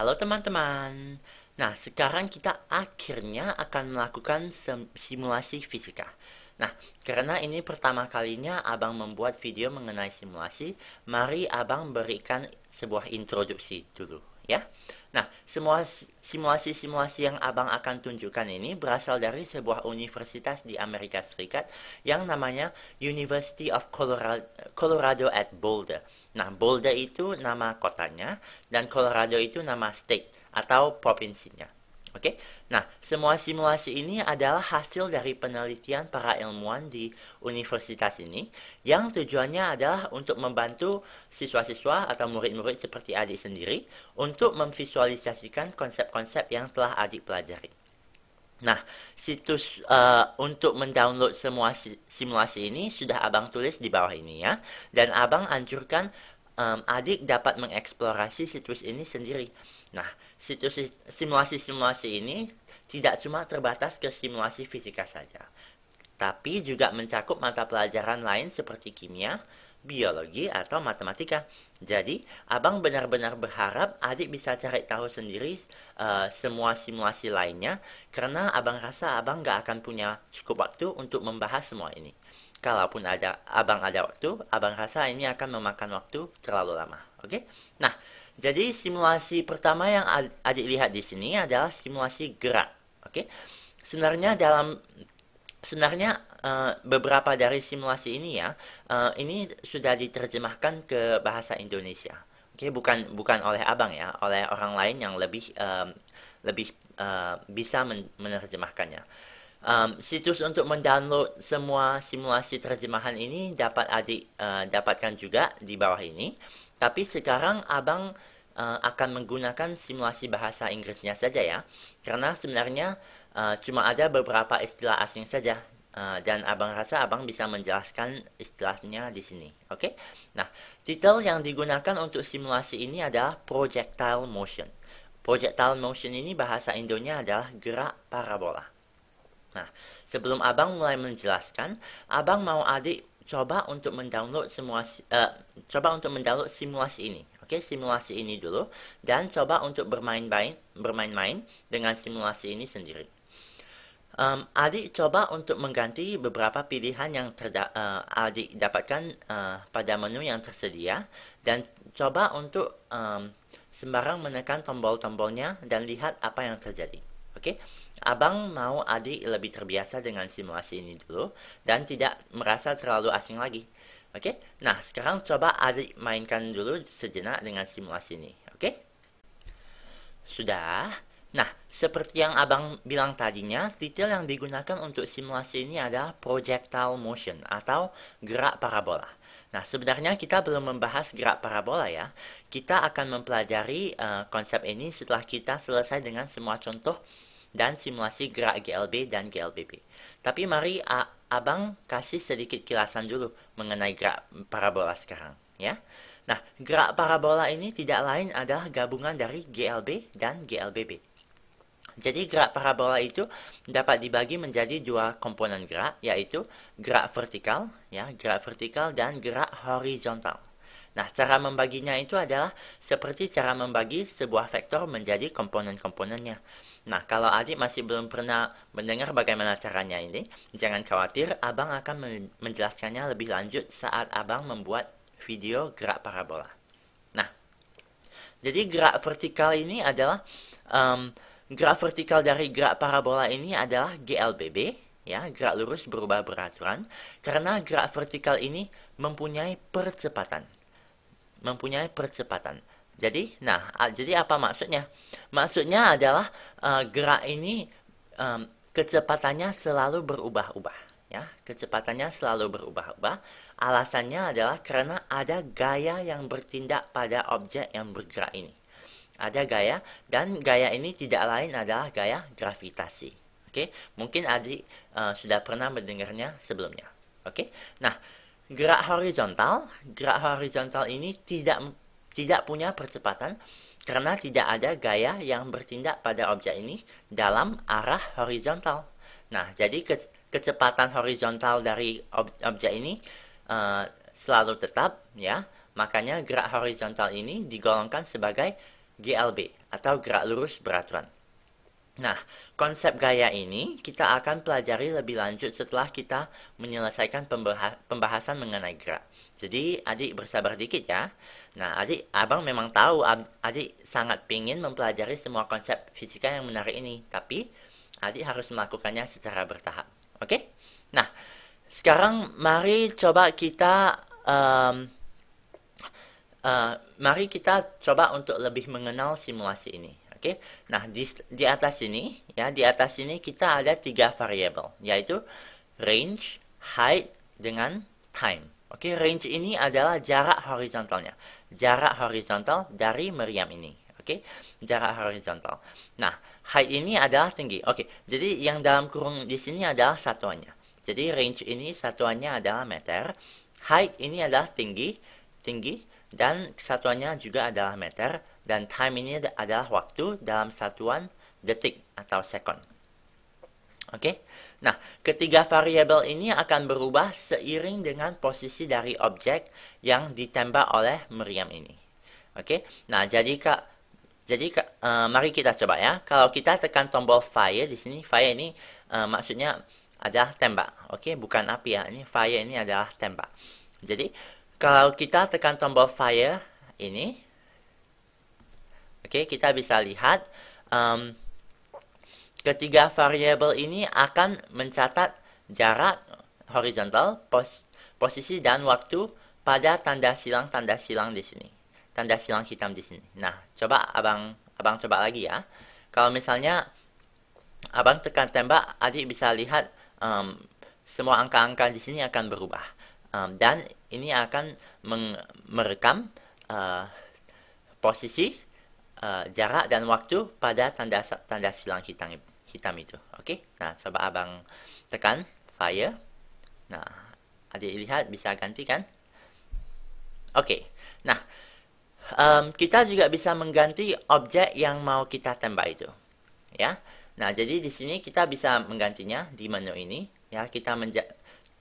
Halo teman-teman. Nah, sekarang kita akhirnya akan melakukan simulasi fisika. Nah, karena ini pertama kalinya Abang membuat video mengenai simulasi, mari Abang berikan sebuah introduksi dulu ya. Nah, semua simulasi-simulasi yang Abang akan tunjukkan ini berasal dari sebuah universitas di Amerika Serikat yang namanya University of Colorado, Colorado at Boulder. Nah, Boulder itu nama kotanya dan Colorado itu nama state atau provinsinya. Oke, okay? Nah, semua simulasi ini adalah hasil dari penelitian para ilmuwan di universitas ini yang tujuannya adalah untuk membantu siswa-siswa atau murid-murid seperti adik sendiri untuk memvisualisasikan konsep-konsep yang telah adik pelajari. Nah, situs uh, untuk mendownload semua simulasi ini sudah abang tulis di bawah ini ya. Dan abang anjurkan um, adik dapat mengeksplorasi situs ini sendiri. Nah, situs simulasi-simulasi ini tidak cuma terbatas ke simulasi fisika saja, tapi juga mencakup mata pelajaran lain seperti kimia, biologi, atau matematika. Jadi, abang benar-benar berharap adik bisa cari tahu sendiri uh, semua simulasi lainnya, karena abang rasa abang nggak akan punya cukup waktu untuk membahas semua ini. Kalaupun ada abang ada waktu, abang rasa ini akan memakan waktu terlalu lama. Oke? Okay? Nah, jadi simulasi pertama yang adik lihat di sini adalah simulasi gerak. Oke. Okay? Sebenarnya dalam sebenarnya uh, beberapa dari simulasi ini ya, uh, ini sudah diterjemahkan ke bahasa Indonesia. Oke, okay? bukan bukan oleh Abang ya, oleh orang lain yang lebih um, lebih uh, bisa men menerjemahkannya. Um, situs untuk mendownload semua simulasi terjemahan ini dapat adik uh, dapatkan juga di bawah ini. Tapi sekarang abang uh, akan menggunakan simulasi bahasa Inggrisnya saja ya, karena sebenarnya uh, cuma ada beberapa istilah asing saja Uh, dan abang rasa abang bisa menjelaskan istilahnya di sini. Oke, okay? nah titel yang digunakan untuk simulasi ini adalah projectile motion. Projectile motion ini bahasa Indonya adalah gerak parabola. Nah, sebelum abang mulai menjelaskan, abang mau adik coba untuk mendownload semua uh, coba untuk mendownload simulasi ini okay, simulasi ini dulu dan coba untuk bermain-main bermain-main dengan simulasi ini sendiri. Um, adik coba untuk mengganti beberapa pilihan yang terda uh, adik dapatkan uh, pada menu yang tersedia dan coba untuk um, sembarang menekan tombol-tombolnya dan lihat apa yang terjadi. Oke, okay? abang mau adik lebih terbiasa dengan simulasi ini dulu dan tidak merasa terlalu asing lagi. Oke, nah sekarang coba adik mainkan dulu sejenak dengan simulasi ini. Oke, sudah. Nah, seperti yang abang bilang tadinya, detail yang digunakan untuk simulasi ini adalah projectile motion atau gerak parabola. Nah, sebenarnya kita belum membahas gerak parabola ya. Kita akan mempelajari uh, konsep ini setelah kita selesai dengan semua contoh dan simulasi gerak GLB dan GLBB. Tapi mari abang kasih sedikit kilasan dulu mengenai gerak parabola sekarang ya. Nah, gerak parabola ini tidak lain adalah gabungan dari GLB dan GLBB. Jadi gerak parabola itu dapat dibagi menjadi dua komponen gerak, yaitu gerak vertikal, ya, gerak vertikal dan gerak horizontal. Nah, cara membaginya itu adalah seperti cara membagi sebuah vektor menjadi komponen-komponennya. Nah, kalau adik masih belum pernah mendengar bagaimana caranya ini, jangan khawatir, abang akan menjelaskannya lebih lanjut saat abang membuat video gerak parabola. Nah, jadi gerak vertikal ini adalah um, gerak vertikal dari gerak parabola ini adalah GLBB ya, gerak lurus berubah beraturan karena gerak vertikal ini mempunyai percepatan mempunyai percepatan. Jadi, nah, jadi apa maksudnya? Maksudnya adalah uh, gerak ini um, kecepatannya selalu berubah-ubah. Ya, kecepatannya selalu berubah-ubah. Alasannya adalah karena ada gaya yang bertindak pada objek yang bergerak ini. Ada gaya dan gaya ini tidak lain adalah gaya gravitasi. Oke, okay? mungkin adik uh, sudah pernah mendengarnya sebelumnya. Oke, okay? nah Gerak horizontal, gerak horizontal ini tidak tidak punya percepatan karena tidak ada gaya yang bertindak pada objek ini dalam arah horizontal. Nah, jadi ke, kecepatan horizontal dari ob, objek ini uh, selalu tetap ya. Makanya gerak horizontal ini digolongkan sebagai GLB atau gerak lurus beraturan. Nah, konsep gaya ini kita akan pelajari lebih lanjut setelah kita menyelesaikan pembahasan mengenai gerak. Jadi, adik bersabar dikit ya. Nah, adik, abang memang tahu adik sangat pingin mempelajari semua konsep fisika yang menarik ini. Tapi, adik harus melakukannya secara bertahap. Oke? Nah, sekarang mari coba kita... Um, uh, mari kita coba untuk lebih mengenal simulasi ini. Oke. Nah, di di atas ini ya, di atas ini kita ada tiga variabel yaitu range, height dengan time. Oke, range ini adalah jarak horizontalnya. Jarak horizontal dari meriam ini. Oke, jarak horizontal. Nah, height ini adalah tinggi. Oke, jadi yang dalam kurung di sini adalah satuannya. Jadi range ini satuannya adalah meter. Height ini adalah tinggi, tinggi. Dan kesatuannya juga adalah meter, dan time ini adalah waktu dalam satuan detik atau second. Oke, okay? nah ketiga variabel ini akan berubah seiring dengan posisi dari objek yang ditembak oleh meriam ini. Oke, okay? nah jadi kak, jadi kak, uh, mari kita coba ya. Kalau kita tekan tombol fire di sini, fire ini uh, maksudnya adalah tembak. Oke, okay? bukan api ya. Ini fire ini adalah tembak. Jadi kalau kita tekan tombol fire ini, oke okay, kita bisa lihat um, ketiga variabel ini akan mencatat jarak horizontal, pos, posisi dan waktu pada tanda silang tanda silang di sini, tanda silang hitam di sini. Nah, coba abang abang coba lagi ya. Kalau misalnya abang tekan tembak, adik bisa lihat um, semua angka-angka di sini akan berubah um, dan ini akan merekam uh, posisi uh, jarak dan waktu pada tanda tanda silang hitam hitam itu oke okay? nah coba abang tekan fire nah adik lihat bisa ganti kan oke okay. nah um, kita juga bisa mengganti objek yang mau kita tembak itu ya nah jadi di sini kita bisa menggantinya di menu ini ya kita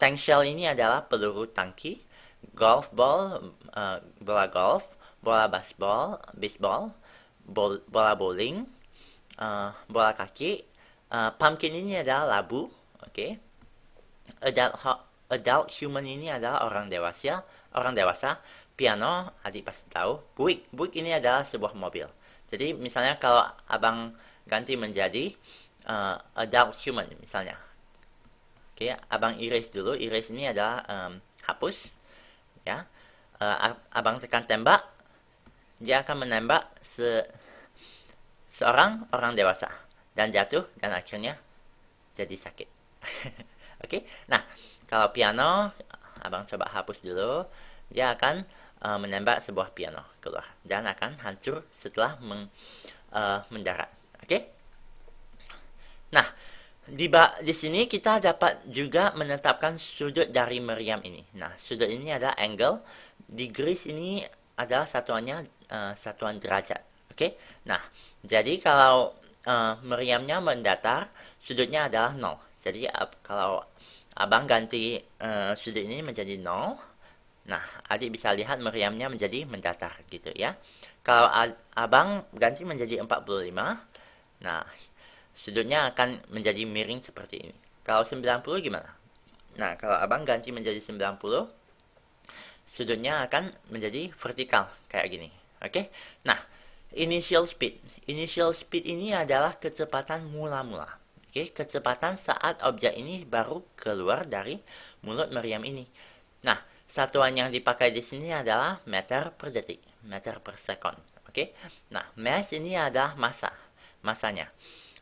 Tank shell ini adalah peluru tangki, golf ball, uh, bola golf, bola baseball, baseball, bol bola bowling, uh, bola kaki. Uh, pumpkin ini adalah labu, oke. Okay? Adult, adult human ini adalah orang dewasa, orang dewasa. Piano, adik pasti tahu. Buick, Buick ini adalah sebuah mobil. Jadi misalnya kalau abang ganti menjadi uh, adult human misalnya, Oke, abang erase dulu. Erase ini adalah um, hapus. Ya, uh, abang tekan tembak, dia akan menembak se seorang orang dewasa dan jatuh dan akhirnya jadi sakit. Oke, nah kalau piano, abang coba hapus dulu. Dia akan uh, menembak sebuah piano keluar dan akan hancur setelah meng, uh, mendarat. Oke, nah di, di sini kita dapat juga menetapkan sudut dari meriam ini. Nah, sudut ini adalah angle. Degrees ini adalah satuannya uh, satuan derajat. Oke. Nah, jadi kalau uh, meriamnya mendatar, sudutnya adalah 0. Jadi ab, kalau Abang ganti uh, sudut ini menjadi 0. Nah, Adik bisa lihat meriamnya menjadi mendatar gitu ya. Kalau Abang ganti menjadi 45. Nah, sudutnya akan menjadi miring seperti ini. Kalau 90 gimana? Nah, kalau abang ganti menjadi 90, sudutnya akan menjadi vertikal, kayak gini. Oke? Okay? Nah, initial speed. Initial speed ini adalah kecepatan mula-mula. Oke, okay? kecepatan saat objek ini baru keluar dari mulut meriam ini. Nah, satuan yang dipakai di sini adalah meter per detik, meter per second. Oke? Okay? Nah, mass ini adalah massa, masanya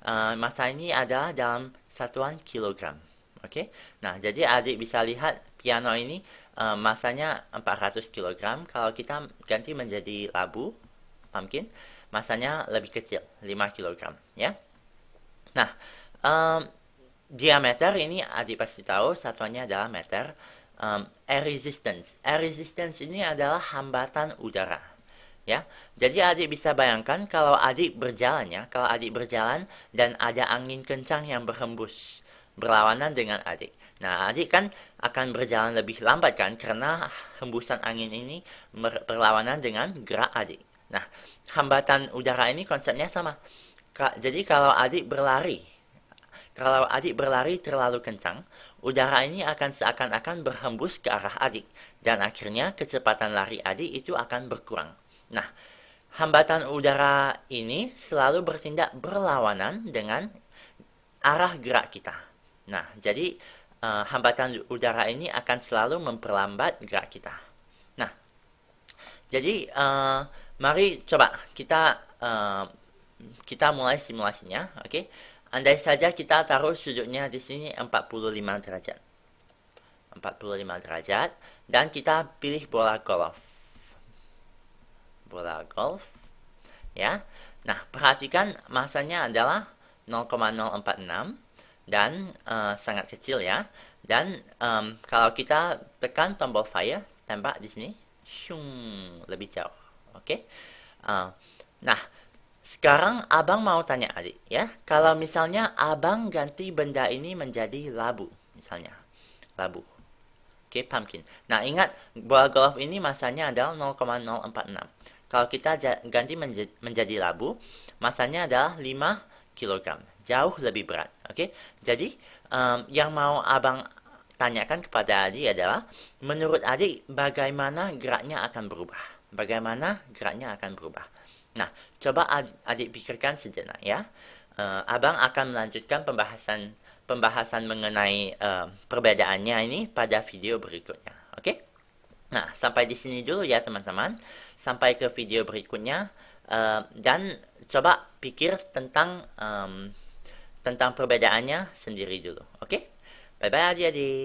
uh, masa ini adalah dalam satuan kilogram. Oke. Nah, jadi adik bisa lihat piano ini uh, masanya 400 kilogram. Kalau kita ganti menjadi labu, pumpkin, masanya lebih kecil, 5 kilogram. Ya. Nah, um, diameter ini adik pasti tahu satuannya adalah meter. Um, air resistance. Air resistance ini adalah hambatan udara ya. Jadi adik bisa bayangkan kalau adik berjalan ya, kalau adik berjalan dan ada angin kencang yang berhembus berlawanan dengan adik. Nah, adik kan akan berjalan lebih lambat kan karena hembusan angin ini berlawanan dengan gerak adik. Nah, hambatan udara ini konsepnya sama. Jadi kalau adik berlari, kalau adik berlari terlalu kencang, udara ini akan seakan-akan berhembus ke arah adik dan akhirnya kecepatan lari adik itu akan berkurang. Nah, hambatan udara ini selalu bertindak berlawanan dengan arah gerak kita. Nah, jadi uh, hambatan udara ini akan selalu memperlambat gerak kita. Nah, jadi uh, mari coba kita uh, kita mulai simulasinya, oke? Okay? Andai saja kita taruh sudutnya di sini 45 derajat. 45 derajat dan kita pilih bola golf bola golf. Ya. Nah, perhatikan masanya adalah 0,046 dan uh, sangat kecil ya. Dan um, kalau kita tekan tombol fire, tembak di sini, shung, lebih jauh. Oke. Okay? Uh, eh, nah, sekarang abang mau tanya adik ya. Kalau misalnya abang ganti benda ini menjadi labu, misalnya. Labu. Oke, okay, pumpkin. Nah, ingat bola golf ini masanya adalah 0,046. Kalau kita ganti menjadi, labu, masanya adalah 5 kg. Jauh lebih berat. Oke, okay? jadi um, yang mau abang tanyakan kepada Adi adalah, menurut Adi, bagaimana geraknya akan berubah? Bagaimana geraknya akan berubah? Nah, coba adik, adik pikirkan sejenak ya. Uh, abang akan melanjutkan pembahasan pembahasan mengenai uh, perbedaannya ini pada video berikutnya. Oke? Okay? Nah, sampai di sini dulu ya teman-teman. Sampai ke video berikutnya uh, dan coba pikir tentang um, tentang perbedaannya sendiri dulu. Oke? Okay? Bye bye adik-adik.